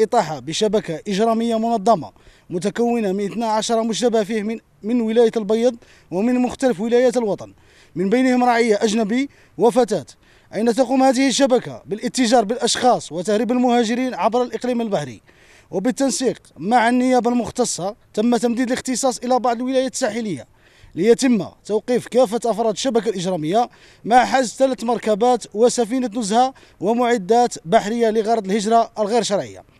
إطاحة بشبكة إجرامية منظمة متكونة من 12 مشتبه فيه من من ولاية البيض ومن مختلف ولايات الوطن من بينهم رعية أجنبي وفتاة أين تقوم هذه الشبكة بالاتجار بالأشخاص وتهريب المهاجرين عبر الإقليم البحري وبالتنسيق مع النيابة المختصة تم تمديد الاختصاص إلى بعض الولايات الساحلية ليتم توقيف كافة أفراد الشبكة الإجرامية مع حجز ثلاث مركبات وسفينة نزهة ومعدات بحرية لغرض الهجرة الغير شرعية